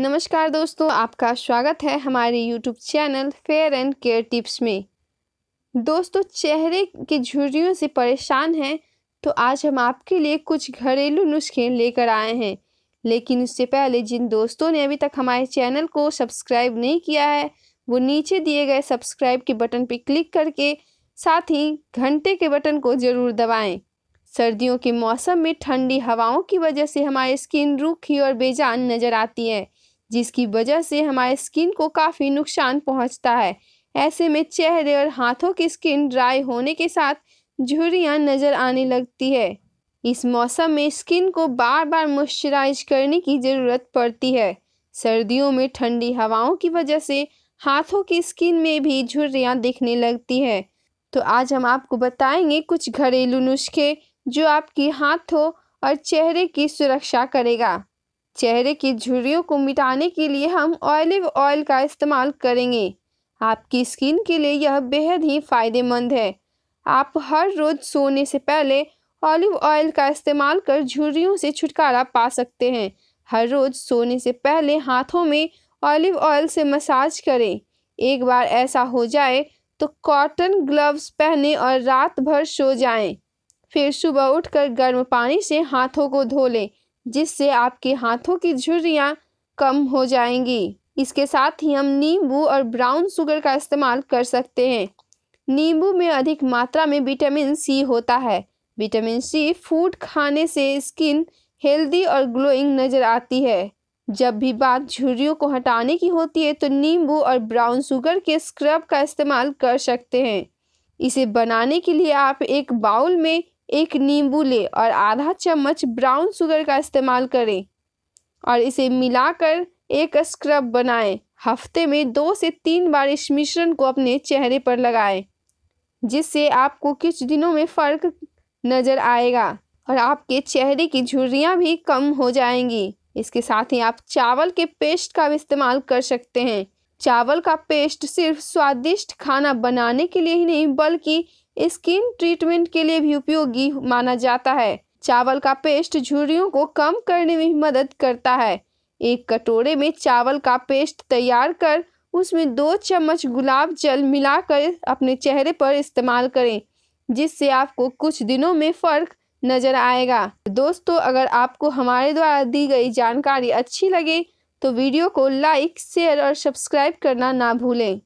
नमस्कार दोस्तों आपका स्वागत है हमारे YouTube channel fair and care tips में दोस्तों चेहरे की झुर्रियों से परेशान हैं तो आज हम आपके लिए कुछ घरेलू नुस्खे लेकर आए हैं लेकिन उससे पहले जिन दोस्तों ने अभी तक हमारे चैनल को सब्सक्राइब नहीं किया है वो नीचे दिए गए सब्सक्राइब के बटन पर क्लिक करके साथ ही घंटे के बटन को ज़रूर दबाएँ सर्दियों के मौसम में ठंडी हवाओं की वजह से हमारी स्किन रूखी और बेजान नज़र आती है जिसकी वजह से हमारे स्किन को काफ़ी नुकसान पहुंचता है ऐसे में चेहरे और हाथों की स्किन ड्राई होने के साथ झुरियाँ नज़र आने लगती है इस मौसम में स्किन को बार बार मॉइस्चराइज करने की ज़रूरत पड़ती है सर्दियों में ठंडी हवाओं की वजह से हाथों की स्किन में भी झुर्रियाँ दिखने लगती है तो आज हम आपको बताएंगे कुछ घरेलू नुस्खे जो आपकी हाथों और चेहरे की सुरक्षा करेगा चेहरे की झुर्रियों को मिटाने के लिए हम ऑलिव ऑयल का इस्तेमाल करेंगे आपकी स्किन के लिए यह बेहद ही फ़ायदेमंद है आप हर रोज़ सोने से पहले ऑलिव ऑयल का इस्तेमाल कर झुर्रियों से छुटकारा पा सकते हैं हर रोज़ सोने से पहले हाथों में ऑलिव ऑयल से मसाज करें एक बार ऐसा हो जाए तो कॉटन ग्लव्स पहने और रात भर सो जाएं। फिर सुबह उठकर गर्म पानी से हाथों को धो लें जिससे आपके हाथों की झुर्रियाँ कम हो जाएंगी इसके साथ ही हम नींबू और ब्राउन शुगर का इस्तेमाल कर सकते हैं नींबू में अधिक मात्रा में विटामिन सी होता है विटामिन सी फूड खाने से स्किन हेल्दी और ग्लोइंग नज़र आती है जब भी बात झुर्रियों को हटाने की होती है तो नींबू और ब्राउन शुगर के स्क्रब का इस्तेमाल कर सकते हैं इसे बनाने के लिए आप एक बाउल में एक नींबू लें और आधा चम्मच ब्राउन शुगर का इस्तेमाल करें और इसे मिलाकर एक स्क्रब बनाएं हफ्ते में दो से तीन बार इस मिश्रण को अपने चेहरे पर लगाएं जिससे आपको कुछ दिनों में फ़र्क नज़र आएगा और आपके चेहरे की झुर्रियाँ भी कम हो जाएंगी इसके साथ ही आप चावल के पेस्ट का भी इस्तेमाल कर सकते हैं चावल का पेस्ट सिर्फ स्वादिष्ट खाना बनाने के लिए ही नहीं बल्कि स्किन ट्रीटमेंट के लिए भी उपयोगी माना जाता है चावल का पेस्ट झुर्रियों को कम करने में मदद करता है एक कटोरे में चावल का पेस्ट तैयार कर उसमें दो चम्मच गुलाब जल मिलाकर अपने चेहरे पर इस्तेमाल करें जिससे आपको कुछ दिनों में फ़र्क नज़र आएगा दोस्तों अगर आपको हमारे द्वारा दी गई जानकारी अच्छी लगे तो वीडियो को लाइक शेयर और सब्सक्राइब करना ना भूलें